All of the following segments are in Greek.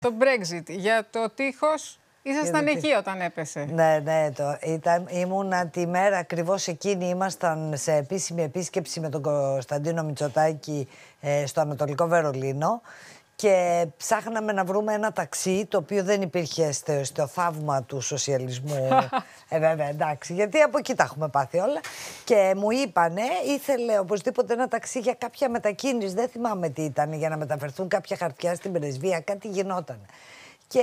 Το Brexit, για το τείχος ήσασταν εκεί όταν έπεσε. Ναι, ναι, το, ήταν, ήμουνα τη μέρα ακριβώς εκείνη ήμασταν σε επίσημη επίσκεψη με τον Κωνσταντίνο Μητσοτάκη ε, στο Ανατολικό Βερολίνο και ψάχναμε να βρούμε ένα ταξί το οποίο δεν υπήρχε στο θαύμα του σοσιαλισμού. ε, βέβαια, εντάξει, γιατί από εκεί τα έχουμε πάθει όλα. Και μου είπανε, ήθελε οπωσδήποτε ένα ταξί για κάποια μετακίνηση. Δεν θυμάμαι τι ήταν, για να μεταφερθούν κάποια χαρτιά στην πρεσβεία, κάτι γινόταν. Και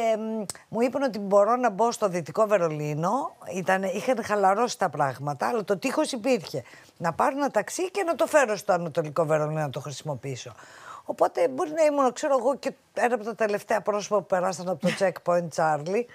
μου είπαν ότι μπορώ να μπω στο Δυτικό Βερολίνο. Ήταν, είχαν χαλαρώσει τα πράγματα, αλλά το τείχος υπήρχε. Να πάρω ένα ταξί και να το φέρω στο Ανατολικό Βερολίνο να το χρησιμοποιήσω. Οπότε μπορεί να ήμουν, ξέρω εγώ, και ένα από τα τελευταία πρόσωπα που περάσαν από το checkpoint Charlie.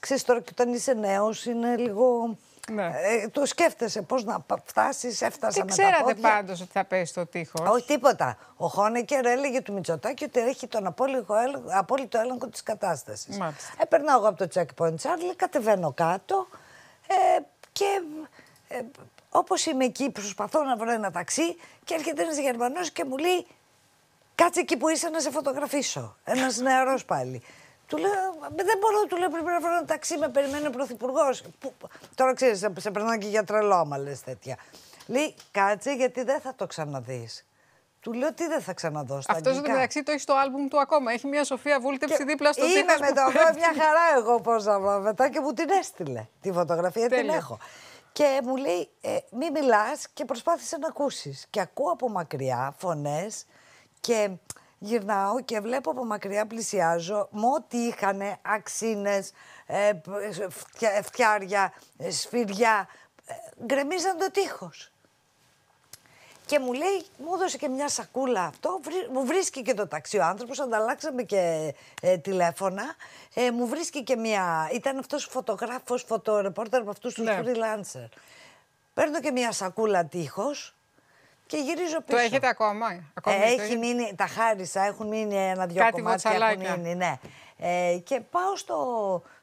Ξέρεις τώρα και όταν είσαι νέος είναι λίγο... Ναι. Ε, το σκέφτεσαι πώς να φτάσεις, έφτασα πόδια. Τι ξέρατε πάντως ότι θα πέσει το τείχος. Όχι τίποτα. Ο Χόνεκερ έλεγε του Μητσοτάκη ότι έχει τον απόλυτο, απόλυτο έλεγχο της κατάστασης. Ε, περνάω εγώ από το checkpoint Charlie, κατεβαίνω κάτω ε, και ε, όπως είμαι εκεί, προσπαθώ να βρω ένα ταξί και έρχεται ένας Γερμανός και μου λέει Κάτσε εκεί που είσαι να σε φωτογραφίσω. Ένας νεαρός πάλι. Του λέω, δεν μπορώ, του λέω πρέπει να βρω ένα ταξί, με περιμένει ο πρωθυπουργός. Τώρα ξέρεις, σε περνάνε και για τρελό, μα λε τέτοια. Λέει, κάτσε γιατί δεν θα το ξαναδείς. Του λέω τι δεν θα ξαναδώ στα Αυτός στο μεταξύ το έχει στο άλμπουμ του ακόμα. Έχει μια σοφία βούλτευση δίπλα στο τίτλο. Είμαι με το μια χαρά εγώ πώς να βρω μετά και μου την έστειλε τη φωτογραφία. Την έχω. Και μου λέει, ε, μη μιλάς και προσπάθησε να ακούσεις. Και ακούω από μακριά φωνές και γυρνάω και βλέπω από μακριά πλησιάζω με ό,τι είχαν αξίνες, ε, φτιάρια, ε, σφυριά. Ε, γκρεμίζαν το τείχος. Και μου λέει, μου έδωσε και μια σακούλα αυτό. Μου βρίσκει και το ταξί ο άνθρωπος, ανταλλάξαμε και τηλέφωνα. μου βρίσκει και μια. Ήταν αυτός φωτογράφος, φωτορεπόρτερ από αυτούς τους ναι. Παίρνω και μια σακούλα τείχος και γυρίζω πίσω. Το έχετε ακόμα. ακόμα ε, έχει μείνει, τα χάρισα, έχουν μείνει ένα-δυο Κάτι κομμάτια. Βοτσαλάκια. Έχουν μείνει, ναι. Ε, και πάω στο,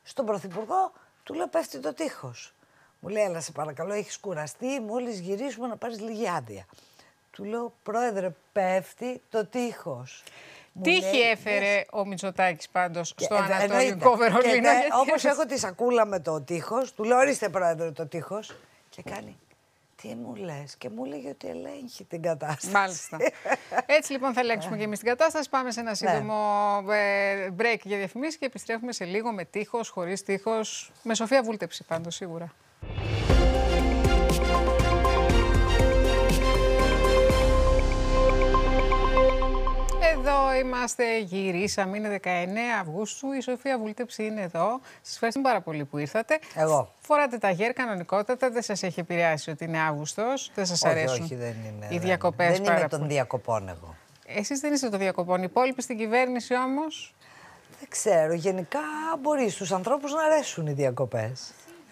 στον Πρωθυπουργό, του λέω πέφτει το τείχος. Μου λέει, έλα σε παρακαλώ, έχεις κουραστεί, μόλις γυρίσουμε να πάρεις λίγη άδεια. Του λέω, πρόεδρε, πέφτει το τείχος. Τύχη έφερε ο Μητσοτάκης πάντως στο ε, Ανατολικό Βερολίνο. Όπως έχω τη σακούλα με το τείχος, του λέω ορίστε πρόεδρε το τείχος. Και κάνει. Τι μου λες, και μου λέγει ότι ελέγχει την κατάσταση. Μάλιστα. Έτσι λοιπόν θα ελέγξουμε και εμείς την κατάσταση. Πάμε σε ένα ναι. σύντομο ε, break για διαφημίσεις και επιστρέφουμε σε λίγο με τείχος, χωρίς τείχος. Με σοφία βούλτεψη πάντως σίγουρα. Εδώ είμαστε, γυρίσαμε, είναι 19 Αυγούστου. Η Σοφία Βουλτέψη είναι εδώ. Σας ευχαριστώ πάρα πολύ που ήρθατε. Εγώ. Φοράτε τα γέρ κανονικότατα, δεν σας έχει επηρεάσει ότι είναι Αύγουστος. Δεν σας αρέσουν. Όχι, δεν είναι. Οι διακοπές Δεν είμαι των διακοπών, εγώ. Εσείς δεν είστε των διακοπών. Οι υπόλοιποι στην κυβέρνηση όμως. Δεν ξέρω. Γενικά μπορεί στους ανθρώπους να αρέσουν οι διακοπές.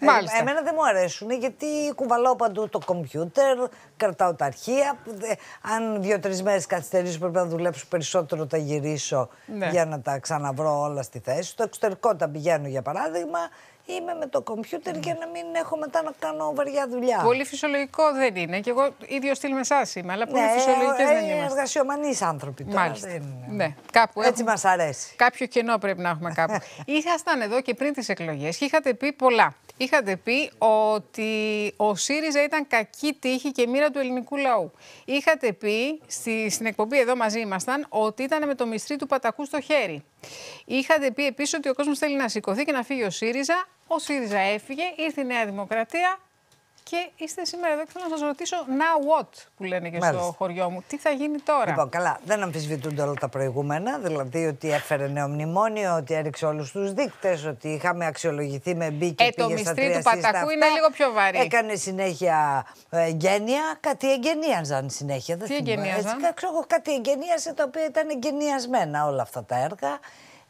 Ε, εμένα δεν μου αρέσουν γιατί κουβαλάω παντού το κομπιούτερ, κρατάω τα αρχεία. Ε, αν δύο-τρει μέρες καθυστερήσω, πρέπει να δουλέψω περισσότερο, τα γυρίσω ναι. για να τα ξαναβρω όλα στη θέση. Στο εξωτερικό τα πηγαίνω για παράδειγμα είμαι με το κομπιούτερ για να μην έχω μετά να κάνω βαριά δουλειά. Πολύ φυσιολογικό δεν είναι. Και εγώ ίδιος στυλ με εσάς είμαι, αλλά πολύ ναι, ε, φυσιολογικές δεν είναι. Είναι εργασιομανείς άνθρωποι τώρα. Μάλιστα. Δεν είναι. Ναι, κάπου Έτσι έχουμε... μας αρέσει. Κάποιο κενό πρέπει να έχουμε κάπου. Ήσασταν εδώ και πριν τις εκλογές και είχατε πει πολλά. Είχατε πει ότι ο ΣΥΡΙΖΑ ήταν κακή τύχη και μοίρα του ελληνικού λαού. Είχατε πει στην εκπομπή εδώ μαζί ήμασταν ότι ήταν με το μυστρή του πατακού στο χέρι. Είχατε πει επίσης ότι ο κόσμος θέλει να σηκωθεί και να φύγει ο ΣΥΡΙΖΑ. Ο ΣΥΡΙΖΑ έφυγε, ήρθε η Νέα Δημοκρατία, και είστε σήμερα εδώ και θέλω να σας ρωτήσω now what που λένε και στο χωριό μου. Τι θα γίνει τώρα. Λοιπόν, καλά, δεν αμφισβητούνται όλα τα προηγούμενα. Δηλαδή ότι έφερε νέο μνημόνιο, ότι έριξε όλους τους δείκτες, ότι είχαμε αξιολογηθεί με μπήκε ε, το μυστρή του Πατακού είναι λίγο πιο βαρύ. Έκανε συνέχεια ε, εγγένεια. Κάτι εγγενίαζαν συνέχεια. Τι εγγενίαζαν. Έτσι, κάτι εγγενίαζε τα οποία ήταν εγγενιασμένα όλα αυτά τα έργα.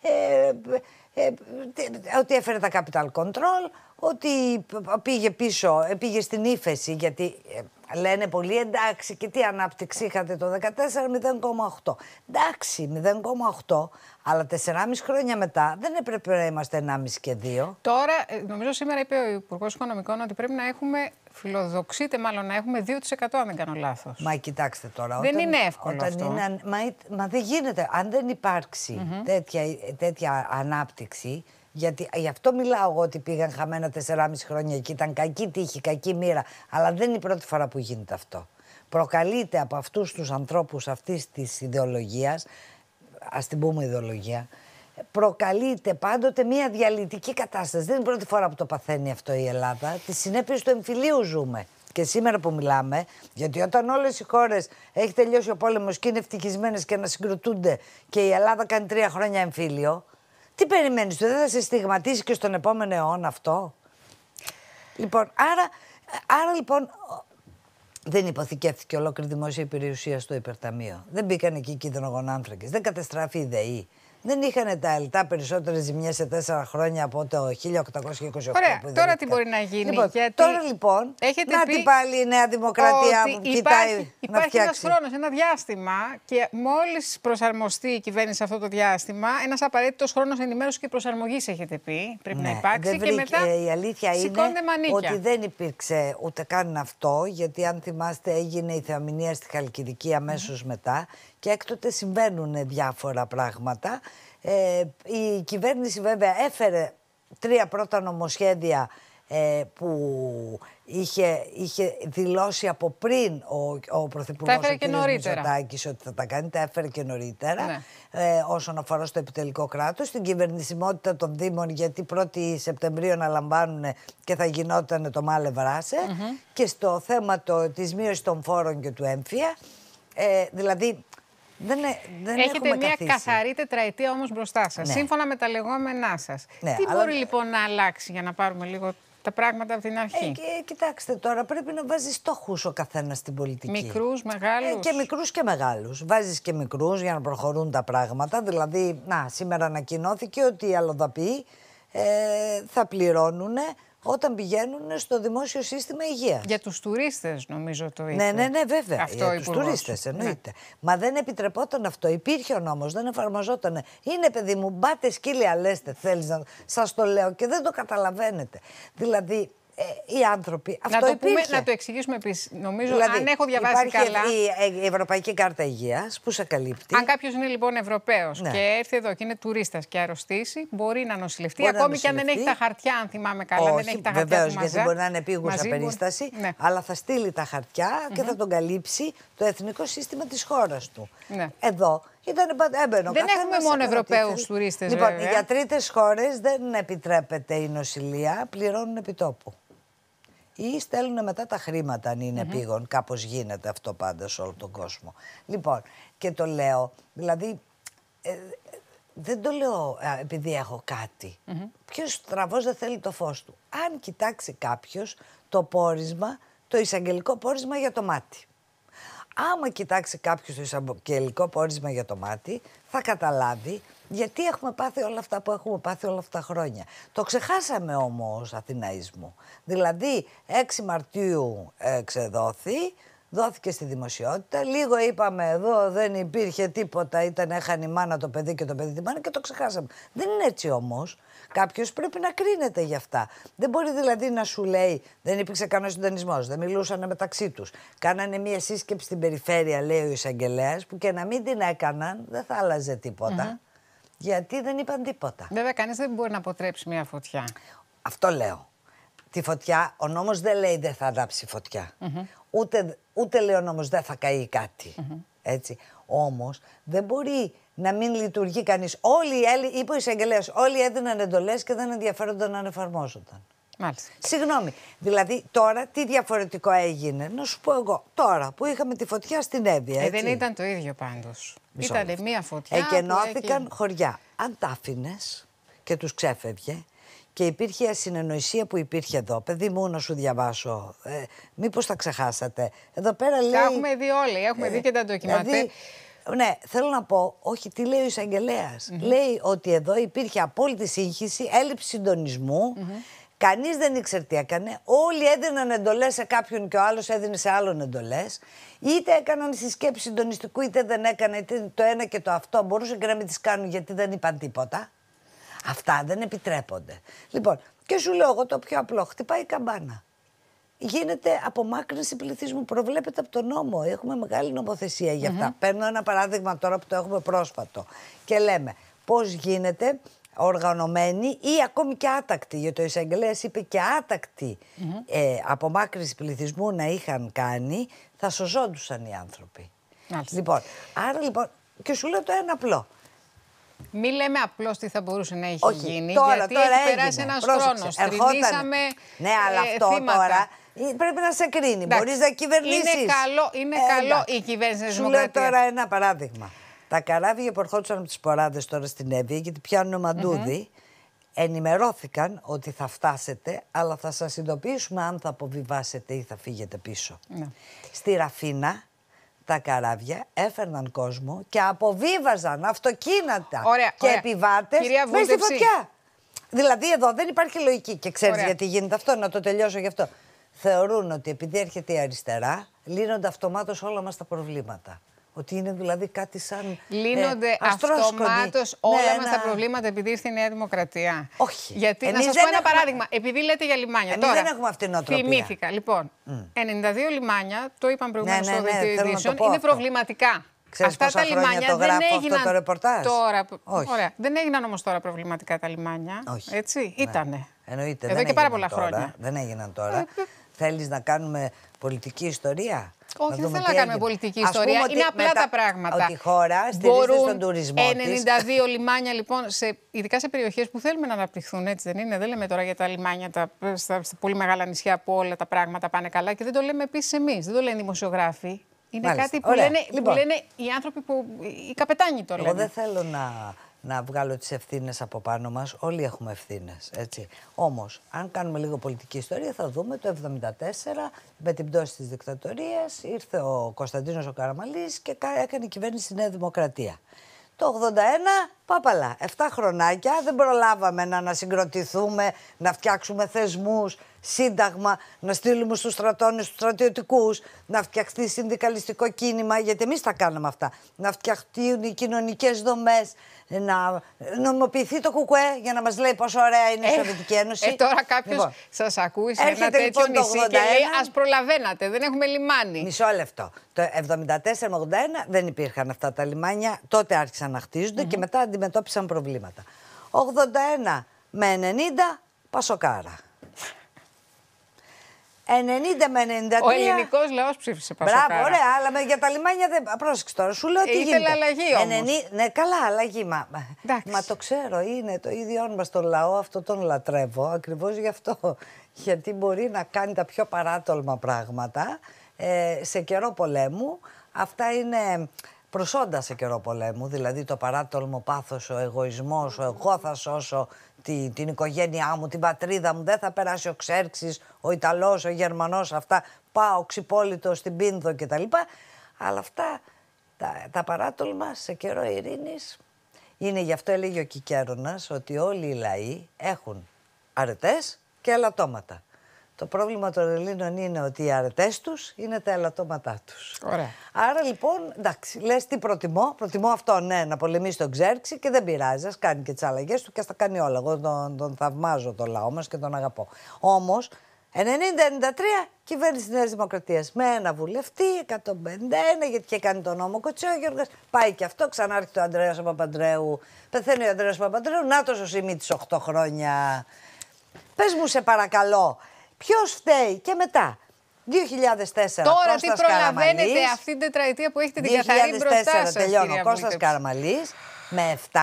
Ε, ε, ε ότι έφερε τα capital control, ότι πήγε πίσω, ε, πήγε στην ύφεση, γιατί ε, λένε πολύ εντάξει και τι ανάπτυξη είχατε το 14, 0,8. Εντάξει, 0,8, αλλά 4,5 χρόνια μετά δεν έπρεπε να είμαστε 1,5 και 2. Τώρα, ε, νομίζω σήμερα είπε ο Υπουργός Οικονομικών ότι πρέπει να έχουμε, φιλοδοξείται μάλλον να έχουμε 2% αν δεν κάνω λάθος. Μα κοιτάξτε τώρα. Όταν, δεν είναι εύκολο μα, δεν γίνεται. Αν δεν υπάρξει mm-hmm. τέτοια, τέτοια ανάπτυξη, γιατί γι' αυτό μιλάω εγώ ότι πήγαν χαμένα 4,5 χρόνια και ήταν κακή τύχη, κακή μοίρα. Αλλά δεν είναι η πρώτη φορά που γίνεται αυτό. Προκαλείται από αυτούς τους ανθρώπους αυτής της ιδεολογίας, ας την πούμε ιδεολογία, προκαλείται πάντοτε μια διαλυτική κατάσταση. Δεν είναι η πρώτη φορά που το παθαίνει αυτό η Ελλάδα. Τις συνέπειες του εμφυλίου ζούμε. Και σήμερα που μιλάμε, γιατί όταν όλες οι χώρες έχει τελειώσει ο πόλεμος και είναι ευτυχισμένες και να συγκροτούνται και η Ελλάδα κάνει τρία χρόνια εμφύλιο, τι περιμένεις, δεν θα σε στιγματίσει και στον επόμενο αιώνα αυτό. Λοιπόν, άρα, άρα λοιπόν δεν υποθηκεύτηκε ολόκληρη δημόσια υπηρεσία στο υπερταμείο. Δεν μπήκαν εκεί κίνδυνογονάνθρακε. Δεν κατεστράφει η ΔΕΗ δεν είχαν τα ΕΛΤΑ περισσότερες ζημιές σε τέσσερα χρόνια από το 1828. Ωραία, τώρα τι μπορεί να γίνει. Λοιπόν, τώρα λοιπόν, έχετε να την πάλι η Νέα Δημοκρατία που κοιτάει υπάρχει, να Υπάρχει ένας χρόνος, ένα διάστημα και μόλις προσαρμοστεί η κυβέρνηση σε αυτό το διάστημα, ένας απαραίτητος χρόνος ενημέρωσης και προσαρμογής έχετε πει. Πρέπει να ναι, υπάρξει. Βρήκε, και μετά ε, η αλήθεια είναι ότι δεν υπήρξε ούτε καν αυτό, γιατί αν θυμάστε έγινε η θεαμηνία στη Χαλκιδική αμέσως μετά και έκτοτε συμβαίνουν διάφορα πράγματα. Ε, η κυβέρνηση βέβαια έφερε τρία πρώτα νομοσχέδια ε, που είχε, είχε δηλώσει από πριν ο, ο Πρωθυπουργός ο κ. Μητσοτάκης ότι θα τα κάνει, τα έφερε και νωρίτερα ναι. ε, όσον αφορά στο επιτελικό κράτος, Στην κυβερνησιμότητα των Δήμων γιατί 1η Σεπτεμβρίου να λαμβάνουν και θα γινόταν το Μάλε Βράσε και στο θέμα το, της μείωσης των φόρων και του έμφυα. Ε, δηλαδή ε, δεν, Έχετε μια καθαρή τετραετία όμως μπροστά σας, ναι. σύμφωνα με τα λεγόμενά σας. Ναι, Τι μπορεί λοιπόν να αλλάξει για να πάρουμε λίγο τα πράγματα από την ε, αρχή. Ε, και, κοιτάξτε τώρα, πρέπει να βάζεις στόχους ο καθένας στην πολιτική. Μικρούς, μεγάλου. Ε, και μικρούς και μεγάλους. Βάζεις και μικρούς για να προχωρούν τα πράγματα. Δηλαδή, να, σήμερα ανακοινώθηκε ότι οι αλλοδαποί ε, θα πληρώνουν όταν πηγαίνουν στο δημόσιο σύστημα υγείας. Για τους τουρίστες, νομίζω το είπε. Ναι, ναι, ναι, βέβαια. Για του τουρίστες, ναι. εννοείται. Μα δεν επιτρεπόταν αυτό. Υπήρχε ο νόμος, δεν εφαρμοζόταν. Είναι, παιδί μου, μπάτε σκύλια, λέστε, θέλεις να. Σας το λέω και δεν το καταλαβαίνετε. Δηλαδή, ε, οι άνθρωποι. Να Αυτό το πούμε, να το εξηγήσουμε επίσης. Νομίζω, δηλαδή, αν έχω διαβάσει υπάρχει καλά. Υπάρχει η Ευρωπαϊκή Κάρτα Υγείας που σε καλύπτει. Αν κάποιος είναι λοιπόν Ευρωπαίος ναι. και έρθει εδώ και είναι τουρίστας και αρρωστήσει, μπορεί να νοσηλευτεί. Μπορεί ακόμη και αν δεν έχει τα χαρτιά, αν θυμάμαι καλά. Όχι, δεν έχει τα χαρτιά. Βεβαίως, γιατί μπορεί να είναι επίγουσα μαζί, περίσταση. Ναι. Αλλά θα στείλει τα χαρτιά και θα τον καλύψει το εθνικό σύστημα της χώρας του. Ναι. Εδώ ήταν Δεν έχουμε μόνο Ευρωπαίου τουρίστες. Λοιπόν, βέβαια. για τρίτε χώρες δεν επιτρέπεται η νοσηλεία, πληρώνουν επιτόπου. Ή στέλνουν μετά τα χρήματα, αν είναι mm-hmm. πήγον. Κάπως γίνεται αυτό πάντα σε όλο τον κόσμο. Λοιπόν, και το λέω, δηλαδή. Ε, δεν το λέω επειδή έχω κάτι. Mm-hmm. Ποιος στραβός δεν θέλει το φως του. Αν κοιτάξει κάποιος το πόρισμα, το εισαγγελικό πόρισμα για το μάτι άμα κοιτάξει κάποιος το εισαγγελικό πόρισμα για το μάτι, θα καταλάβει γιατί έχουμε πάθει όλα αυτά που έχουμε πάθει όλα αυτά τα χρόνια. Το ξεχάσαμε όμως Αθηναίσμου. Δηλαδή, 6 Μαρτίου εξεδόθη, δόθηκε στη δημοσιότητα. Λίγο είπαμε εδώ, δεν υπήρχε τίποτα, ήταν έχανε η μάνα το παιδί και το παιδί τη μάνα και το ξεχάσαμε. Δεν είναι έτσι όμως. Κάποιος πρέπει να κρίνεται γι' αυτά. Δεν μπορεί δηλαδή να σου λέει δεν υπήρξε κανένα συντονισμός, δεν μιλούσαν μεταξύ τους. Κάνανε μία σύσκεψη στην περιφέρεια, λέει ο εισαγγελέας, που και να μην την έκαναν δεν θα άλλαζε Γιατί δεν είπαν τίποτα. Βέβαια, κανείς δεν μπορεί να αποτρέψει μια φωτιά. Αυτό λέω τη φωτιά, ο νόμος δεν λέει δεν θα ανάψει Ούτε, ούτε λέει ο νόμος δεν θα καεί κάτι. Έτσι. Όμως δεν μπορεί να μην λειτουργεί κανείς. Όλοι οι άλλοι, είπε ο εισαγγελέας, όλοι έδιναν εντολές και δεν ενδιαφέρονταν να εφαρμόζονταν. Μάλιστα. Συγγνώμη. Δηλαδή, τώρα τι διαφορετικό έγινε. Να σου πω εγώ. Τώρα που είχαμε τη φωτιά στην Εύβοια. Ε, δεν ήταν το ίδιο πάντως. Ήταν μία φωτιά. Εκενώθηκαν έχει... χωριά. Αν τα άφηνες και τους ξέφευγε, και υπήρχε ασυνεννοησία που υπήρχε εδώ. Παιδί μου, να σου διαβάσω. Ε, Μήπως τα ξεχάσατε. Εδώ πέρα λέει. Τα έχουμε δει όλοι. Έχουμε δει ε, και τα ντοκιμαντέρ. Δηλαδή, ναι, θέλω να πω, όχι, τι λέει ο εισαγγελέας. Mm Λέει ότι εδώ υπήρχε απόλυτη σύγχυση, έλλειψη συντονισμού. Mm Κανείς δεν ήξερε τι έκανε. Όλοι έδιναν εντολές σε κάποιον και ο άλλος έδινε σε άλλον εντολές. Είτε έκαναν συσκέψη συντονιστικού, είτε δεν έκανε. Είτε το ένα και το αυτό. Μπορούσε και να μην τις κάνουν γιατί δεν είπαν τίποτα. Αυτά δεν επιτρέπονται. Λοιπόν, και σου λέω εγώ το πιο απλό. Χτυπάει η καμπάνα. Γίνεται απομάκρυνση πληθυσμού. Προβλέπεται από τον νόμο. Έχουμε μεγάλη νομοθεσία για αυτα Παίρνω ένα παράδειγμα τώρα που το έχουμε πρόσφατο. Και λέμε πώς γίνεται οργανωμένη ή ακόμη και άτακτη. Γιατί ο εισαγγελέας είπε και άτακτη ε, απομάκρυνση πληθυσμού να είχαν κάνει, θα σωζόντουσαν οι ανθρωποι Λοιπόν, άρα λοιπόν. Και σου λέω το ένα απλό. Μη λέμε απλώς τι θα μπορούσε να έχει Όχι, γίνει. Τώρα, γιατί τώρα έχει περάσει ένα χρόνος. Ερχόταν... Ναι, αλλά ε, αυτό θύματα. τώρα ε, πρέπει να σε κρίνει. Μπορείς να κυβερνήσει. Είναι καλό, είναι Έλα. Ε, καλό η κυβέρνηση τώρα ένα παράδειγμα. Τα καράβια που ερχόντουσαν από τις ποράδες τώρα στην Εύη, γιατί πιάνουν μαντούδι, mm -hmm. ενημερώθηκαν ότι θα φτάσετε, αλλά θα σας ειδοποιήσουμε αν θα αποβιβάσετε ή θα φύγετε πίσω. Mm. Στη Ραφίνα τα καράβια έφερναν κόσμο και αποβίβαζαν αυτοκίνητα και επιβάτε μέσα στη φωτιά. Δηλαδή εδώ δεν υπάρχει λογική. Και ξέρεις γιατί γίνεται αυτό, να το τελειώσω γι' αυτό. Θεωρούν ότι επειδή έρχεται η αριστερά, λύνονται αυτομάτως όλα μας τα προβλήματα. Ότι είναι δηλαδή κάτι σαν. Ε, Λύνονται ε, αυτομάτως ναι, όλα ναι, μας ένα... τα προβλήματα επειδή ήρθε η Νέα Δημοκρατία. Όχι. Γιατί, Εμείς να σας πω ένα έχουμε... παράδειγμα. Επειδή λέτε για λιμάνια. Εμείς τώρα, δεν έχουμε αυτήν την οτροπία. Θυμήθηκα. Λοιπόν, mm. 92 λιμάνια, το είπαν προηγουμένως ναι, ναι, ναι, ναι, ναι, είναι προβληματικά. Ξέρεις Αυτά τα λιμάνια το δεν έγιναν αυτό το ρεπορτάζ. Τώρα... Όχι. Ωραία. Δεν έγιναν όμως τώρα προβληματικά τα λιμάνια. Όχι. Έτσι. Ναι. Ήτανε. Εννοείται. Εδώ και πάρα πολλά χρόνια. Δεν έγιναν τώρα. Ε, Θέλεις να κάνουμε πολιτική ιστορία. Όχι, δεν θέλω να κάνουμε πολιτική ιστορία. είναι απλά τα πράγματα. Ότι η χώρα στηρίζεται στον τουρισμό. 92 λιμάνια, λοιπόν, σε, ειδικά σε περιοχές που θέλουμε να αναπτυχθούν, έτσι δεν είναι. Δεν λέμε τώρα για τα λιμάνια τα, στα, πολύ μεγάλα νησιά που όλα τα πράγματα πάνε καλά. Και δεν το λέμε επίσης εμείς. Δεν το λένε οι δημοσιογράφοι. Είναι κάτι που λένε, λοιπόν. που λένε, οι άνθρωποι που. οι καπετάνοι το λένε. Εγώ δεν θέλω να να βγάλω τις ευθύνες από πάνω μας, Όλοι έχουμε έτσι. Όμως, αν κάνουμε λίγο πολιτική ιστορία, θα δούμε το 1974 με την πτώση της δικτατορίας ήρθε ο Κωνσταντίνος ο Καραμαλής και έκανε κυβέρνηση στη Νέα Δημοκρατία. Το 81 Πάπαλα, 7 χρονάκια δεν προλάβαμε να ανασυγκροτηθούμε, να φτιάξουμε θεσμούς σύνταγμα, να στείλουμε στους στρατώνες του στρατιωτικούς, να φτιαχτεί συνδικαλιστικό κίνημα, γιατί εμείς τα κάναμε αυτά. Να φτιαχτούν οι κοινωνικές δομές, να νομιμοποιηθεί το κουκουέ για να μας λέει πόσο ωραία είναι η ε, Σοβιετική Ένωση. Ε, τώρα κάποιος λοιπόν, σας ακούει σε ένα τέτοιο λοιπόν, νησί το 81, και λέει ας προλαβαίνατε, δεν έχουμε λιμάνι. Μισό λεπτό. Το 74-81 δεν υπήρχαν αυτά τα λιμάνια, τότε άρχισαν να χτίζονται mm -hmm. και μετά αντιμετώπισαν προβλήματα. 81 με 90 Πασοκάρα. 90 με 93. Ο ελληνικός λαός ψήφισε πασοκάρα. Μπράβο, ωραία, αλλά για τα λιμάνια δεν. Πρόσεξε τώρα, σου λέω τι γίνεται. αλλαγή όμως. Ναι, καλά, αλλαγή. Μα... μα το ξέρω, είναι το ίδιο όνομα τον λαό, αυτό τον λατρεύω. Ακριβώς γι' αυτό. Γιατί μπορεί να κάνει τα πιο παράτολμα πράγματα ε, σε καιρό πολέμου. Αυτά είναι προσόντα σε καιρό πολέμου, δηλαδή το παράτολμο πάθος, ο εγωισμός, ο εγώ θα σώσω την οικογένειά μου, την πατρίδα μου, δεν θα περάσει ο Ξέρξης, ο Ιταλός, ο Γερμανός, αυτά, πάω ξυπόλυτο στην Πίνδο κτλ. Αλλά αυτά τα, τα παράτολμα σε καιρό Ειρήνης, είναι γι' αυτό έλεγε ο Κικέρονα ότι όλοι οι λαοί έχουν αρετές και ελαττώματα. Το πρόβλημα των Ελλήνων είναι ότι οι αρετές τους είναι τα ελαττώματά τους. Άρα λοιπόν, εντάξει, λες τι προτιμώ. Προτιμώ αυτό, ναι, να πολεμήσει τον Ξέρξη και δεν πειράζει. Ας κάνει και τις αλλαγές του και ας τα κάνει όλα. Εγώ τον, τον θαυμάζω το λαό μας και τον αγαπώ. Όμως, 90-93 κυβέρνηση της Νέας Δημοκρατίας. Με ένα βουλευτή, 151, γιατί και κάνει τον νόμο Κοτσιόγιοργα. Πάει και αυτό, ξανά έρχεται ο Ανδρέας Παπαντρέου. Πεθαίνει ο Ανδρέας Παπαντρέου. Να τόσο σημεί 8 χρόνια. Πες μου, σε παρακαλώ, Ποιος φταίει και μετά. 2004 Τώρα τι προλαβαίνετε αυτή την τετραετία που έχετε την καθαρή μπροστά σας, 2004 τελειώνω, Κώστας Καραμαλής με 7,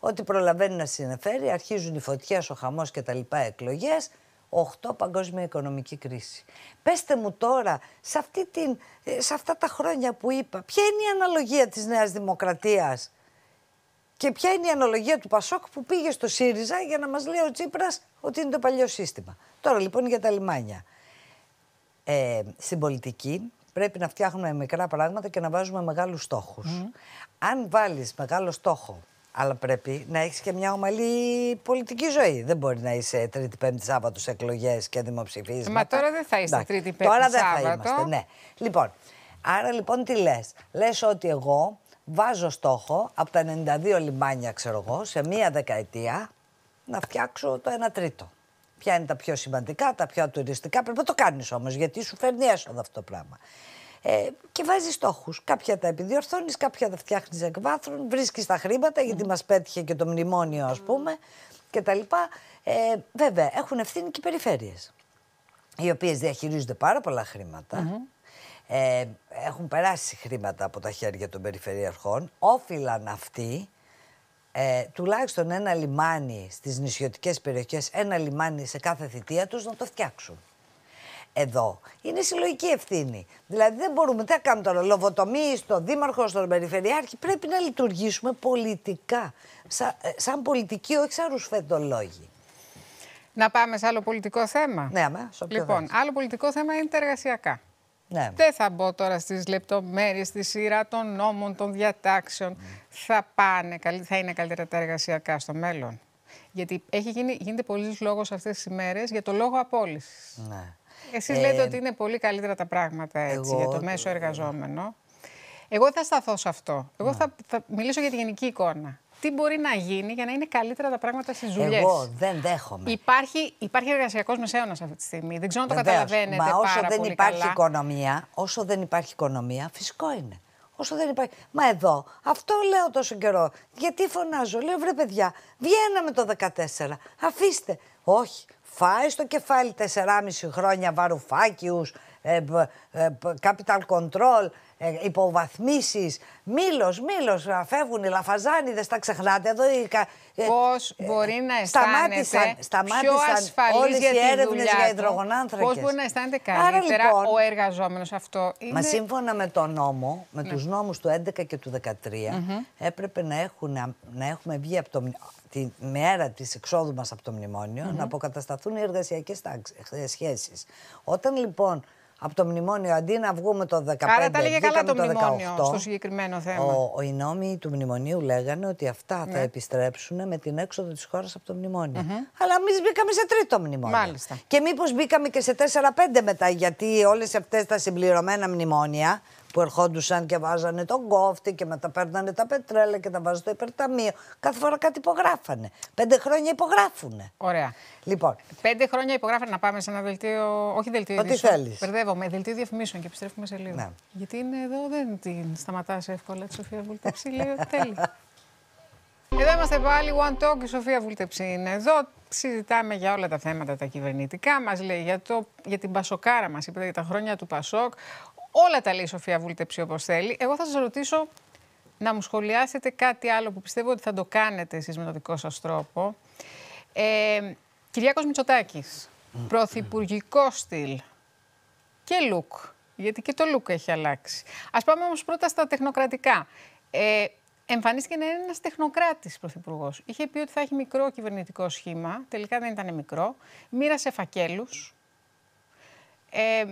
ότι προλαβαίνει να συνεφέρει, αρχίζουν οι φωτιές, ο χαμός και τα λοιπά εκλογές, 8 παγκόσμια οικονομική κρίση. Πεστε μου τώρα, σε, αυτή την, ε, σε αυτά τα χρόνια που είπα, ποια είναι η αναλογία της Νέας Δημοκρατίας και ποια είναι η αναλογία του Πασόκ που πήγε στο ΣΥΡΙΖΑ για να μας λέει ο Τσίπρας ότι είναι το παλιό σύστημα. Τώρα λοιπόν για τα λιμάνια. Ε, στην πολιτική πρέπει να φτιάχνουμε μικρά πράγματα και να βάζουμε μεγάλους στόχους. Αν βάλεις μεγάλο στόχο, αλλά πρέπει να έχεις και μια ομαλή πολιτική ζωή. Δεν μπορεί να είσαι τρίτη, πέμπτη, Σάββατο σε εκλογές και δημοψηφίσματα. Μα τώρα δεν θα εισαι τρίτη, πέμπτη, Σάββατο. Τώρα δεν θα είμαστε, ναι. Λοιπόν, άρα λοιπόν τι λες. Λες ότι εγώ βάζω στόχο από τα 92 λιμάνια, ξέρω εγώ, σε μία δεκαετία να φτιάξω το 1 τρίτο. Ποια είναι τα πιο σημαντικά, τα πιο τουριστικά. Πρέπει να το κάνεις όμως, γιατί σου φέρνει έσοδα αυτό το πράγμα. Ε, και βάζεις στόχους. Κάποια τα επιδιορθώνεις, κάποια τα φτιάχνεις εκ βάθρων, βρίσκεις τα χρήματα, γιατί μας πέτυχε και το μνημόνιο, ας πούμε, κτλ. Ε, βέβαια, έχουν ευθύνη και οι περιφέρειες, οι οποίες διαχειρίζονται πάρα πολλά χρήματα. Mm-hmm. Ε, έχουν περάσει χρήματα από τα χέρια των περιφερειαρχών. Όφυλαν αυτοί ε, τουλάχιστον ένα λιμάνι στις νησιωτικές περιοχές, ένα λιμάνι σε κάθε θητεία τους να το φτιάξουν. Εδώ είναι συλλογική ευθύνη. Δηλαδή δεν μπορούμε, τι να κάνουμε τώρα, λοβοτομή στον δήμαρχο, στον περιφερειάρχη, πρέπει να λειτουργήσουμε πολιτικά, σαν, ε, σαν πολιτικοί, όχι σαν ρουσφεντολόγοι. Να πάμε σε άλλο πολιτικό θέμα. Ναι, αμέ, Λοιπόν, άλλο πολιτικό θέμα είναι τα εργασιακά. Ναι. Δεν θα μπω τώρα στις λεπτομέρειες, στη σειρά των νόμων, των διατάξεων. Θα, πάνε, θα είναι καλύτερα τα εργασιακά στο μέλλον. Γιατί έχει γίνει, γίνεται πολλής λόγος αυτές τις ημέρες για το λόγο απόλυσης. Ναι. Εσείς λέτε ε, ότι είναι πολύ καλύτερα τα πράγματα έτσι, για το μέσο ε, εργαζόμενο. Εγώ δεν θα σταθώ σε αυτό. Εγώ ναι. θα, θα μιλήσω για τη γενική εικόνα τι μπορεί να γίνει για να είναι καλύτερα τα πράγματα στις δουλειέ. Εγώ δεν δέχομαι. Υπάρχει, υπάρχει εργασιακός μεσαίωνα αυτή τη στιγμή. Δεν ξέρω αν το καταλαβαίνετε. Μα όσο πάρα δεν πολύ υπάρχει καλά. οικονομία, όσο δεν υπάρχει οικονομία, φυσικό είναι. Όσο δεν υπάρχει. Μα εδώ, αυτό λέω τόσο καιρό. Γιατί φωνάζω, λέω βρε παιδιά, βγαίναμε το 14. Αφήστε. Όχι, φάει στο κεφάλι 4,5 χρόνια βαρουφάκιους, ε, ε, ε, capital control, υποβαθμίσεις, μήλος, μήλος, φεύγουν οι δεν τα ξεχνάτε. Εδώ Ε, πώς μπορεί να αισθάνεται σταμάτησαν, σταμάτησαν πιο οι έρευνες για υδρογονάνθρακες. Πώς μπορεί να αισθάνεται καλύτερα Άρα, λοιπόν- ο εργαζόμενος αυτό. Είναι... Μα σύμφωνα με τον νόμο, με ναι. τους νόμους του 11 και του 13, mm -hmm. έπρεπε να, έχουν, να έχουμε βγει από το τη μέρα της εξόδου μας από το μνημόνιο, να αποκατασταθούν οι εργασιακές σχέσεις. Όταν λοιπόν από το μνημόνιο αντί να βγούμε το 15. Άρα τα έλεγε καλά το, το μνημόνιο στο συγκεκριμένο θέμα. Ο, ο, οι νόμοι του μνημονίου λέγανε ότι αυτά θα ναι. επιστρέψουν με την έξοδο της χώρας από το μνημονιο Αλλά εμείς μπήκαμε σε τρίτο μνημόνιο. Μάλιστα. Και μήπως μπήκαμε και σε 4-5 μετά, γιατί όλες αυτές τα συμπληρωμένα μνημόνια που ερχόντουσαν και βάζανε τον κόφτη και μετά παίρνανε τα πετρέλα και τα βάζανε στο υπερταμείο. Κάθε φορά κάτι υπογράφανε. Πέντε χρόνια υπογράφουνε. Ωραία. Λοιπόν. Πέντε χρόνια υπογράφανε να πάμε σε ένα δελτίο. Όχι δελτίο Ό,τι θέλεις. Μπερδεύομαι. Δελτίο διαφημίσεων και επιστρέφουμε σε λίγο. Ναι. Γιατί είναι εδώ, δεν την σταματάς εύκολα τη Σοφία Βουλτεψή. Λέει ότι θέλει. Εδώ είμαστε πάλι, One Talk, η Σοφία Βουλτεψή είναι εδώ. Συζητάμε για όλα τα θέματα τα κυβερνητικά. μας λέει για, το, για την Πασοκάρα, μας είπε για τα χρόνια του Πασόκ, Όλα τα λέει η Σοφία Βούλτεψη όπως θέλει. Εγώ θα σας ρωτήσω να μου σχολιάσετε κάτι άλλο που πιστεύω ότι θα το κάνετε εσείς με τον δικό σας τρόπο. Ε, Κυριάκος Μητσοτάκης, πρωθυπουργικό στυλ και look. Γιατί και το look έχει αλλάξει. Ας πάμε όμως πρώτα στα τεχνοκρατικά. Ε, εμφανίστηκε να είναι ένας τεχνοκράτης πρωθυπουργός. Είχε πει ότι θα έχει μικρό κυβερνητικό σχήμα. Τελικά δεν ήταν μικρό. Μοίρασε φακέλους. Ε,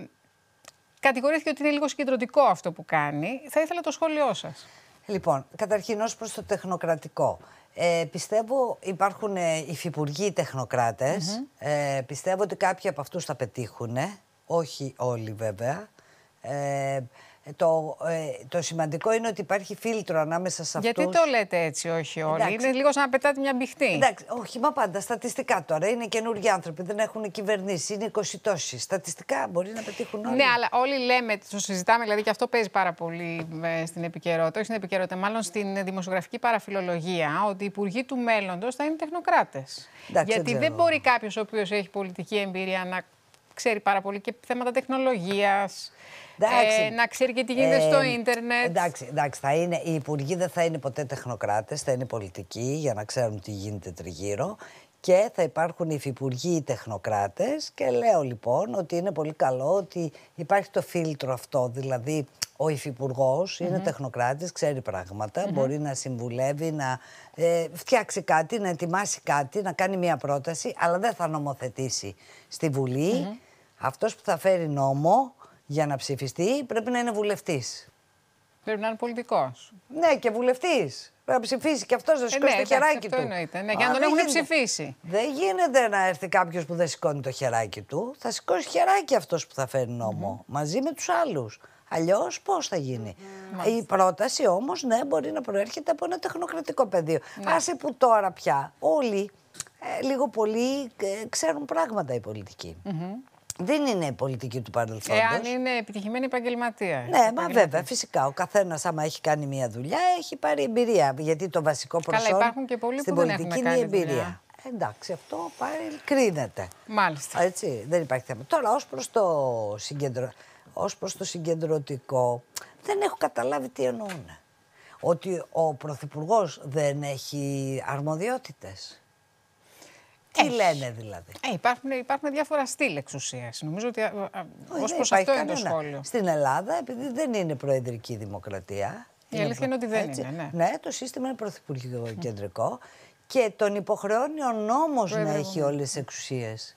Κατηγορήθηκε ότι είναι λίγο συγκεντρωτικό αυτό που κάνει. Θα ήθελα το σχόλιο σας. Λοιπόν, καταρχήν ως προς το τεχνοκρατικό. Ε, πιστεύω υπάρχουν ε, υφυπουργοί Ε, πιστεύω ότι κάποιοι από αυτούς θα πετύχουν. Όχι όλοι βέβαια. Ε, το, ε, το σημαντικό είναι ότι υπάρχει φίλτρο ανάμεσα σε αυτούς. Γιατί το λέτε έτσι, όχι όλοι. Είναι λίγο σαν να πετάτε μια μπιχτή. Εντάξει, όχι, μα πάντα στατιστικά τώρα. Είναι καινούργιοι άνθρωποι, δεν έχουν κυβερνήσει, είναι 20 τόσοι. Στατιστικά μπορεί να πετύχουν όλοι. Ναι, αλλά όλοι λέμε, το συζητάμε, δηλαδή και αυτό παίζει πάρα πολύ ε, στην επικαιρότητα. Όχι στην επικαιρότητα, μάλλον στην δημοσιογραφική παραφιλολογία, ότι οι υπουργοί του μέλλοντος θα είναι τεχνοκράτες. Γιατί δεν μπορεί κάποιος ο οποίος έχει πολιτική εμπειρία να ξέρει πάρα πολύ και θέματα τεχνολογίας. Ε, να ξέρει και τι γίνεται ε, στο ίντερνετ. Εντάξει, εντάξει θα είναι, οι υπουργοί δεν θα είναι ποτέ τεχνοκράτες, θα είναι πολιτικοί για να ξέρουν τι γίνεται τριγύρω και θα υπάρχουν υφυπουργοί ή τεχνοκράτες και λέω λοιπόν ότι είναι πολύ καλό ότι υπάρχει το φίλτρο αυτό, δηλαδή ο υφυπουργο είναι τεχνοκράτης, ξέρει μπορεί να συμβουλεύει, να ε, φτιάξει κάτι, να ετοιμάσει κάτι, να κάνει μια πρόταση, αλλά δεν θα νομοθετήσει στη Βουλή. Αυτός που θα φέρει νόμο για να ψηφιστεί πρέπει να είναι βουλευτής. Πρέπει να είναι πολιτικός. Ναι, και βουλευτής να ψηφίσει και αυτός να ε, σηκώσει ε, ναι, το χεράκι αυτό του. Εννοείται. Ναι, για να τον έχουν ψηφίσει. Δεν γίνεται να έρθει κάποιος που δεν σηκώνει το χεράκι του. Θα σηκώσει χεράκι αυτός που θα φέρει μαζί με τους άλλους. Αλλιώς πώς θα γινει Η πρόταση όμως, ναι, μπορεί να προέρχεται από ένα τεχνοκρατικό πεδίο. Ναι. Άσε που τώρα πια όλοι ε, λίγο πολύ ε, ξέρουν πράγματα οι πολιτικοι δεν είναι πολιτική του παρελθόντος. Εάν είναι επιτυχημένη επαγγελματία. Ναι, μα βέβαια, φυσικά. Ο καθένας, άμα έχει κάνει μια δουλειά, έχει πάρει εμπειρία. Γιατί το βασικό προσώπημα Καλά, υπάρχουν και πολλοί στην που πολιτική δεν είναι η εμπειρία. Ε, εντάξει, αυτό πάλι κρίνεται. Μάλιστα. Έτσι, δεν υπάρχει θέμα. Τώρα, ως προς το, συγκεντρω... το συγκεντρωτικό, δεν έχω καταλάβει τι εννοούν. Ότι ο Πρωθυπουργός δεν έχει αρμοδιότητες. Τι λένε δηλαδή. Ε, υπάρχουν, υπάρχουν διάφορα στυλ εξουσίας. Νομίζω ότι ω προ αυτό είναι το σχόλιο. Στην Ελλάδα, επειδή δεν είναι προεδρική δημοκρατία. Η είναι αλήθεια είναι ότι δεν είναι. Ναι. ναι, το σύστημα είναι πρωθυπουργικό κεντρικό και τον υποχρεώνει ο νόμος να έχει όλες τις εξουσίες.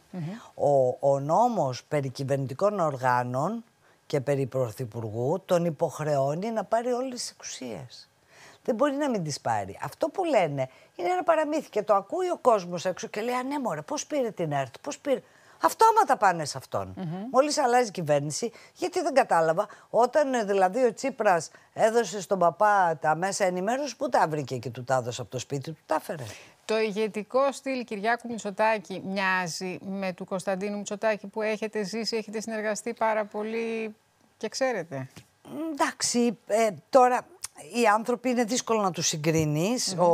ο, ο νόμος περί κυβερνητικών οργάνων και περί πρωθυπουργού τον υποχρεώνει να πάρει όλες τις εξουσίες δεν μπορεί να μην τις πάρει. Αυτό που λένε είναι ένα παραμύθι και το ακούει ο κόσμος έξω και λέει: Α, ναι, μωρέ, πώς πήρε την ΕΡΤ, πώς πήρε. Αυτόματα πάνε σε αυτόν. Mm-hmm. Μόλις αλλάζει η κυβέρνηση, γιατί δεν κατάλαβα, όταν ε, δηλαδή ο Τσίπρας έδωσε στον παπά τα μέσα ενημέρωσης, που τα βρήκε και του τα έδωσε από το σπίτι του, τα έφερε. Το ηγετικό στυλ Κυριάκου Μητσοτάκη μοιάζει με του Κωνσταντίνου Μητσοτάκη που έχετε ζήσει, έχετε συνεργαστεί πάρα πολύ και ξέρετε. Εντάξει, ε, τώρα οι άνθρωποι είναι δύσκολο να τους συγκρίνεις. Ο,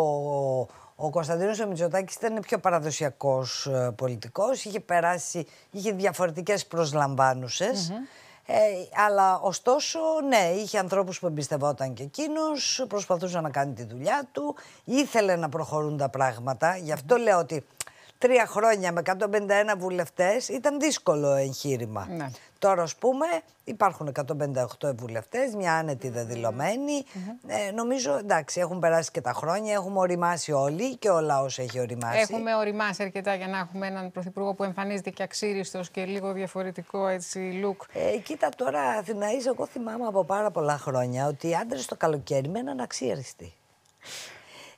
ο Κωνσταντίνος ήταν πιο παραδοσιακός ε, πολιτικός, είχε περάσει, είχε διαφορετικές ε, αλλά ωστόσο, ναι, είχε ανθρώπους που εμπιστευόταν και εκείνος, προσπαθούσε να κάνει τη δουλειά του, ήθελε να προχωρούν τα πράγματα. Γι' αυτό λέω ότι τρία χρόνια με 151 βουλευτές ήταν δύσκολο εγχείρημα. Ναι. Τώρα, ας πούμε, υπάρχουν 158 βουλευτές, μια άνετη ε, νομίζω εντάξει, έχουν περάσει και τα χρόνια, έχουμε οριμάσει όλοι και ο λαός έχει οριμάσει. Έχουμε οριμάσει αρκετά για να έχουμε έναν πρωθυπουργό που εμφανίζεται και αξίριστος και λίγο διαφορετικό έτσι look. Ε, κοίτα τώρα, Αθηναή, εγώ θυμάμαι από πάρα πολλά χρόνια ότι οι άντρες το καλοκαίρι μέναν αξίριστοι.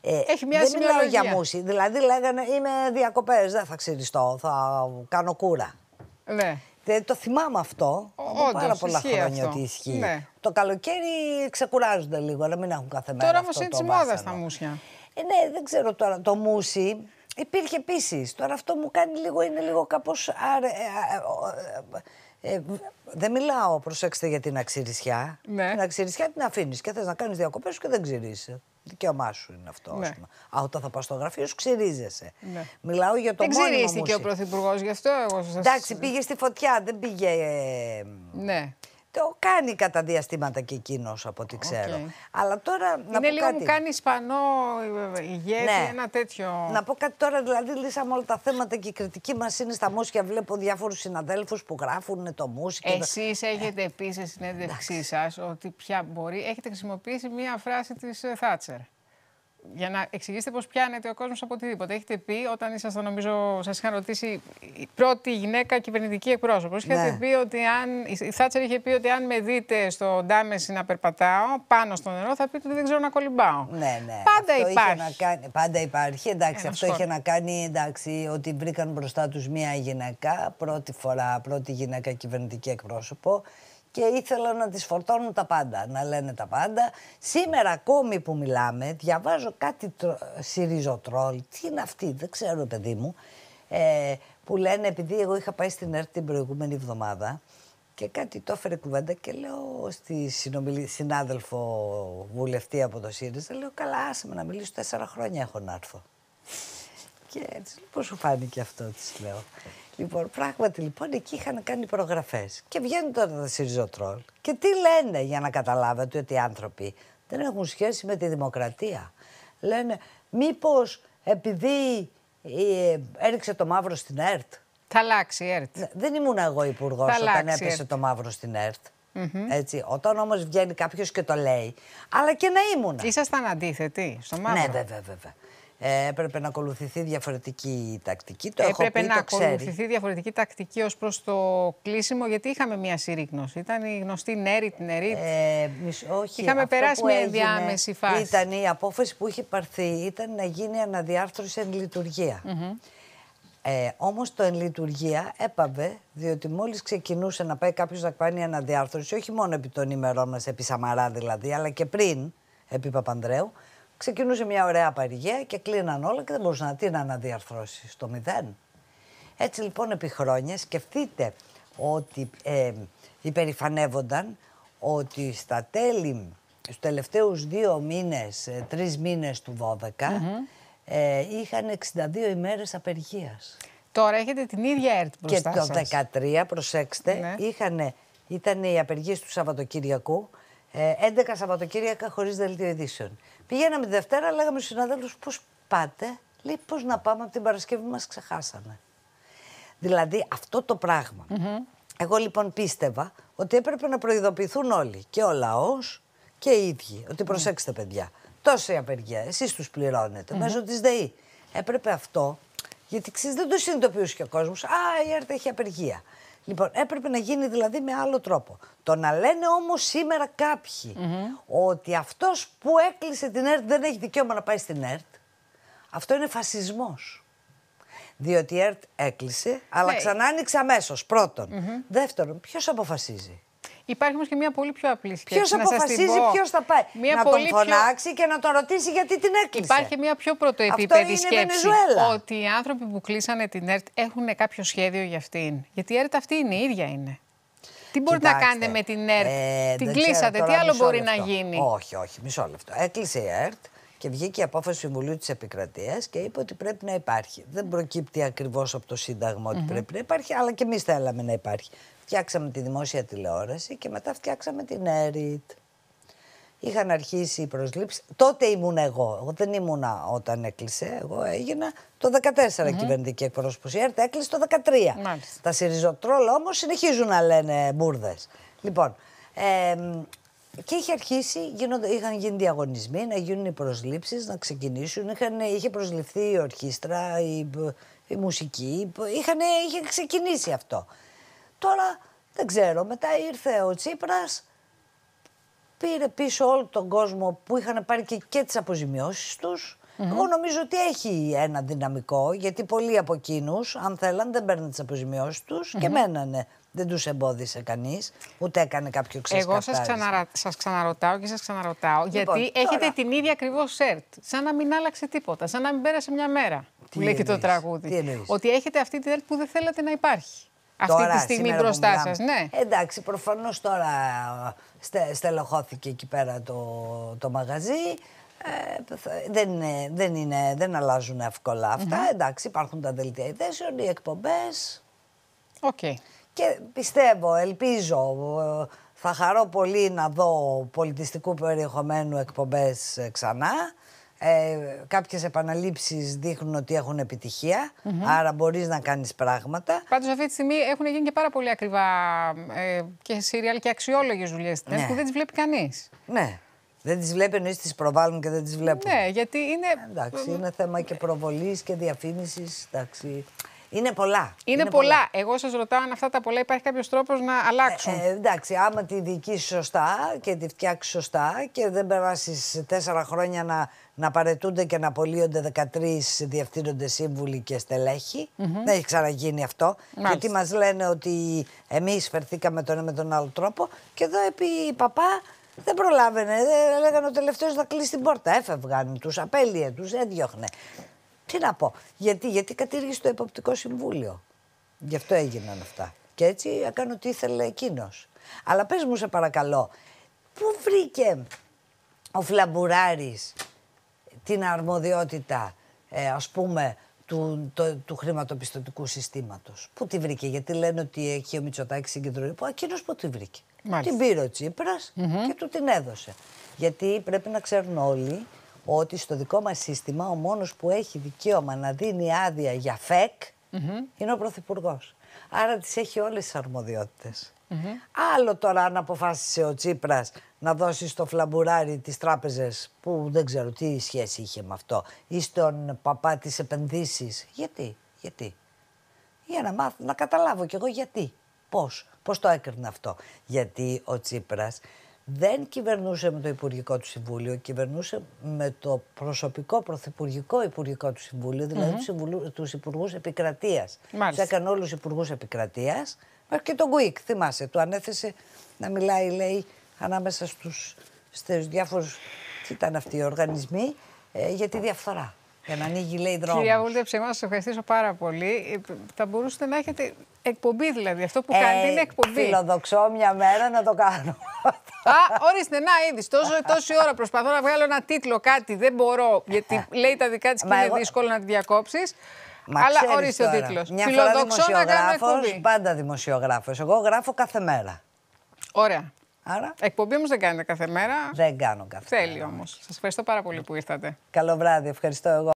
Ε, Έχει μια δεν μιλάω για μουσική. Δηλαδή λέγανε είμαι διακοπές, δεν θα ξυριστώ, θα κάνω κούρα. Ναι. Ε, το θυμάμαι αυτό Ο, πάρα πολλά χρόνια ότι ισχύει. Ναι. Το καλοκαίρι ξεκουράζονται λίγο, να μην έχουν κάθε μέρα Τώρα όμως είναι της μόδας τα μουσια. Ε, ναι, δεν ξέρω τώρα. Το μουσι υπήρχε επίσης. Τώρα αυτό μου κάνει λίγο, είναι λίγο κάπως. Ε, ε, δεν μιλάω, προσέξτε, για την αξιρισιά. Ναι. Την αξιρισιά την αφήνεις και θες να κάνεις διακοπές και δεν ξυρίσει. Δικαίωμά σου είναι αυτό. Ναι. Α, όταν θα πα στο γραφείο σου, ξυρίζεσαι. Ναι. Μιλάω για το δεν μόνιμο. Δεν ξυρίστηκε ο Πρωθυπουργός, γι' αυτό εγώ Εντάξει, πήγε στη φωτιά, δεν πήγε. Ε, ναι. Το κάνει κατά διαστήματα και εκείνος από ό,τι ξέρω. Αλλά τώρα είναι να πω λίγο κάτι. μου κάνει Ισπανό ηγέτη, ε, ε, ναι. ένα τέτοιο. Να πω κάτι τώρα, δηλαδή λύσαμε όλα τα θέματα και η κριτική μας είναι στα Μούσικα. Βλέπω διάφορους συναδέλφους που γράφουν το μουσικό. Εσείς ε. έχετε ε. πει σε συνέντευξή σας ότι πια μπορεί. Έχετε χρησιμοποιήσει μία φράση της Θάτσερ για να εξηγήσετε πώς πιάνεται ο κόσμος από οτιδήποτε. Έχετε πει, όταν ήσασταν, νομίζω, σας είχαν ρωτήσει η πρώτη γυναίκα κυβερνητική εκπρόσωπος. Ναι. Είχατε πει ότι αν. Η Θάτσερ είχε πει ότι αν με δείτε στο ντάμεση να περπατάω πάνω στο νερό, θα πείτε ότι δεν ξέρω να κολυμπάω. Ναι, ναι. Πάντα υπάρχει. να κάνει, πάντα υπάρχει. Εντάξει, αυτό είχε να κάνει εντάξει, ότι βρήκαν μπροστά τους μία γυναίκα, πρώτη φορά, πρώτη γυναίκα κυβερνητική εκπρόσωπο και ήθελα να τις φορτώνουν τα πάντα, να λένε τα πάντα. Σήμερα ακόμη που μιλάμε, διαβάζω κάτι τρο... σιριζοτρόλ, τι είναι αυτή, δεν ξέρω παιδί μου, ε, που λένε επειδή εγώ είχα πάει στην ΕΡΤ την προηγούμενη εβδομάδα και κάτι το έφερε κουβέντα και λέω στη συνάδελφο βουλευτή από το ΣΥΡΙΖΑ, λέω καλά άσε με να μιλήσω τέσσερα χρόνια έχω να έρθω. Και έτσι, πώς σου φάνηκε αυτό, της λέω. Λοιπόν, πράγματι λοιπόν εκεί είχαν κάνει προγραφές. Και βγαίνουν τώρα τα Σιριζοτρόλ. Και τι λένε για να καταλάβετε ότι οι άνθρωποι δεν έχουν σχέση με τη δημοκρατία. Λένε, μήπως επειδή ε, έριξε το μαύρο στην ΕΡΤ. Θα αλλάξει η ΕΡΤ. Ναι, δεν ήμουν εγώ υπουργός όταν έπεσε το μαύρο στην ΕΡΤ. Έτσι, όταν όμως βγαίνει κάποιος και το λέει. Αλλά και να ήμουν. Ήσασταν αντίθετοι στο μαύρο. Ναι, βέβαια, βέβαια ε, έπρεπε να ακολουθηθεί διαφορετική τακτική. Το έπρεπε πει, να το ξέρει. διαφορετική τακτική ως προς το κλείσιμο, γιατί είχαμε μια συρρήγνωση. Ήταν η γνωστή Νέρη, την Ερή. Ε, όχι, είχαμε αυτό περάσει μια διάμεση φάση. Ήταν η απόφαση που είχε πάρθει ήταν να γίνει αναδιάρθρωση εν λειτουργία. Ε, Όμως το εν λειτουργία έπαβε, διότι μόλις ξεκινούσε να πάει κάποιος να κάνει αναδιάρθρωση, όχι μόνο επί των ημερών μας, επί Σαμαρά δηλαδή, αλλά και πριν, επί Παπανδρέου, Ξεκινούσε μια ωραία παρηγία και κλείναν όλα και δεν μπορούσαν να την να αναδιαρθρώσεις στο μηδέν. Έτσι λοιπόν επί χρόνια σκεφτείτε ότι ε, υπερηφανεύονταν ότι στα τέλη, στους τελευταίους δύο μήνες, ε, τρεις μήνες του 12, ε, είχαν 62 ημέρες απεργίας. Τώρα έχετε την ίδια έρτη μπροστά Και το σας. προσέξτε, ναι. ήταν η απεργία του Σαββατοκυριακού 11 ε, Σαββατοκύριακα χωρίς δελτίο ειδήσεων. Πηγαίναμε τη Δευτέρα, λέγαμε στους συναδέλφους πώς πάτε. Λέει πώς να πάμε από την Παρασκευή, μας ξεχάσανε. Δηλαδή αυτό το πράγμα. Mm-hmm. Εγώ λοιπόν πίστευα ότι έπρεπε να προειδοποιηθούν όλοι. Και ο λαός και οι ίδιοι. Ότι ναι. προσέξτε, παιδιά. Τόση απεργία, εσείς τους πληρώνετε mm-hmm. μέσω της ΔΕΗ. Έπρεπε αυτό, γιατί ξέρεις, δεν το συνειδητοποιούσε και ο κόσμος. Α, η ΕΡΤ έχει απεργία. Λοιπόν, έπρεπε να γίνει δηλαδή με άλλο τρόπο. Το να λένε όμως σήμερα ότι αυτός που έκλεισε την ΕΡΤ δεν έχει δικαίωμα να πάει στην ΕΡΤ, αυτό είναι φασισμός. Διότι η ΕΡΤ έκλεισε, αλλά hey. Ναι. ξανά άνοιξε αμέσως. Δεύτερον, ποιος αποφασίζει. Υπάρχει όμως και μια πολύ πιο απλή σκέψη. Ποιο αποφασίζει ποιος θα πάει. Μια να πολύ τον φωνάξει πιο... και να τον ρωτήσει γιατί την έκλεισε. Υπάρχει μια πιο πρωτοεπίπεδη σκέψη. Βενεζουέλα. Ότι οι άνθρωποι που κλείσανε την ΕΡΤ έχουν κάποιο σχέδιο για αυτήν. Γιατί η ΕΡΤ αυτή είναι η ίδια είναι. Τι μπορείτε Κοιτάξτε, να κάνετε με την ΕΡΤ. Ε, την κλείσατε. Τι άλλο μπορεί να γίνει. Όχι, όχι, μισό λεπτό. Έκλεισε η ΕΡΤ και βγήκε η απόφαση του Συμβουλίου της Επικρατείας και είπε ότι πρέπει να υπάρχει. Δεν προκύπτει ακριβώς από το Σύνταγμα ότι mm -hmm. πρέπει να υπάρχει, αλλά και εμείς θέλαμε να υπάρχει. Φτιάξαμε τη δημόσια τηλεόραση και μετά φτιάξαμε την ΕΡΙΤ. Είχαν αρχίσει οι προσλήψεις. Τότε ήμουν εγώ. Εγώ δεν ήμουνα όταν έκλεισε. Εγώ έγινα το 2014 mm-hmm. κυβερνητική εκπρόσωπος. Η ΕΡΤ έκλεισε το 2013. Μάλιστα. Τα σιριζοτρόλα όμως συνεχίζουν να λένε μπουρδες. Λοιπόν. Ε, και είχε αρχίσει, είχαν γίνει διαγωνισμοί, να γίνουν οι προσλήψεις, να ξεκινήσουν. Είχαν, είχε προσληφθεί η ορχήστρα, η, μουσική. Είχαν, είχε ξεκινήσει αυτό. Τώρα δεν ξέρω. Μετά ήρθε ο Τσίπρας, πήρε πίσω όλο τον κόσμο που είχαν πάρει και, και τις αποζημιώσεις Εγώ νομίζω ότι έχει ένα δυναμικό, γιατί πολλοί από εκείνους, αν θέλαν, δεν παίρνουν τις αποζημιώσεις τους και μένανε. Ναι, δεν τους εμπόδισε κανείς, ούτε έκανε κάποιο ξεσκαρτάρισμα. Εγώ σας ξανα... ξαναρωτάω και σας ξαναρωτάω, λοιπόν, γιατί έχετε την ίδια ακριβώς σερτ. Σαν να μην άλλαξε τίποτα, σαν να μην πέρασε μια μέρα. Τι λέει και το τραγούδι. ότι έχετε αυτή τη σερτ που δεν θέλατε να υπάρχει. Αυτή τη στιγμή μπροστά σας, ναι. Εντάξει, προφανώς τώρα στε, στελεχώθηκε εκεί πέρα το, το μαγαζί. Ε, δεν, δεν, είναι, δεν αλλάζουν εύκολα αυτά. Εντάξει, υπάρχουν τα δελτία ειδέσεων, οι εκπομπές. Okay. Και πιστεύω, ελπίζω, ε, θα χαρώ πολύ να δω πολιτιστικού περιεχομένου εκπομπές ε, ξανά. Ε, κάποιες επαναλήψεις δείχνουν ότι έχουν άρα μπορείς να κάνεις πράγματα. Πάντως αυτή τη στιγμή έχουν γίνει και πάρα πολύ ακριβά ε, και σύριαλ και αξιόλογες δουλειές ναι. που δεν τις βλέπει κανείς. Ναι. Δεν τις βλέπει, εννοείς τις προβάλλουν και δεν τις βλέπουν. Ναι, γιατί είναι. Εντάξει, είναι θέμα και προβολής και διαφήμισης. Εντάξει. Είναι πολλά. Είναι, είναι πολλά. Εγώ σας ρωτάω αν αυτά τα πολλά υπάρχει κάποιος τρόπος να αλλάξουν. Ε, ε, εντάξει, άμα τη διοικήσεις σωστά και τη φτιάξεις σωστά και δεν περάσεις τέσσερα χρόνια να να παρετούνται και να απολύονται 13 διευθύνοντες σύμβουλοι και στελεχοι Δεν έχει ξαναγίνει αυτό. Γιατί μας λένε ότι εμείς φερθήκαμε τον ένα με τον άλλο τρόπο και εδώ επί παπά δεν προλάβαινε. Δεν λέγανε ο τελευταίος θα κλείσει την πόρτα. Έφευγαν, τους απέλυε, τους έδιωχνε. Τι να πω, γιατί, γιατί κατήργησε το υποπτικό Συμβούλιο. Γι' αυτό έγιναν αυτά. Και έτσι έκανε ό,τι ήθελε εκείνος. Αλλά πες μου, σε παρακαλώ, πού βρήκε ο Φλαμπουράρης την αρμοδιότητα, ε, ας πούμε, του, του χρηματοπιστωτικού συστήματος. Πού τη βρήκε, γιατί λένε ότι έχει ο Μητσοτάκης που Εκείνος πού τη βρήκε. Την πήρε ο τσιπρας και του την έδωσε. Γιατί πρέπει να ξέρουν όλοι ότι στο δικό μας σύστημα ο μόνος που έχει δικαίωμα να δίνει άδεια για φεκ είναι ο Πρωθυπουργός. Άρα τις έχει όλες τις αρμοδιοτητες Άλλο τώρα αν αποφάσισε ο Τσίπρας να δώσεις στο φλαμπουράρι τις τράπεζες που δεν ξέρω τι σχέση είχε με αυτό ή στον παπά τη επενδύσεις. Γιατί, γιατί. Για να μάθω, να καταλάβω κι εγώ γιατί, πώς, πώς το έκρινε αυτό. Γιατί ο Τσίπρας δεν κυβερνούσε με το Υπουργικό του Συμβούλιο, κυβερνούσε με το προσωπικό πρωθυπουργικό Υπουργικό του Συμβούλιο, δηλαδή mm-hmm. του Υπουργούς Επικρατείας. Του έκανε όλους Υπουργούς Επικρατείας, μέχρι και τον Κουίκ, θυμάσαι, του ανέθεσε να μιλάει, λέει, ανάμεσα στους, στους διάφορους, τι ήταν αυτοί οι οργανισμοί, ε, για τη διαφθορά. Για να ανοίγει, λέει, δρόμο. Κυρία Βούλτεψη εγώ σας ευχαριστήσω πάρα πολύ. Ε, θα μπορούσατε να έχετε εκπομπή, δηλαδή. Αυτό που ε, κάνετε είναι εκπομπή. Φιλοδοξώ μια μέρα να το κάνω. Α, ορίστε, να είδη. Τόση ώρα προσπαθώ να βγάλω ένα τίτλο, κάτι. Δεν μπορώ, γιατί ε, λέει τα δικά της και είναι δύσκολο να τη διακόψεις. Αλλά ορίστε ο τίτλο. Φιλοδοξώ να κάνω εκπομπή. Πάντα δημοσιογράφος. Εγώ γράφω κάθε μέρα. Ωραία. Άρα... Εκπομπή όμως δεν κάνετε κάθε μέρα. Δεν κάνω κάθε Θέλει όμω. Σας ευχαριστώ πάρα πολύ που ήρθατε. Καλό βράδυ, ευχαριστώ εγώ.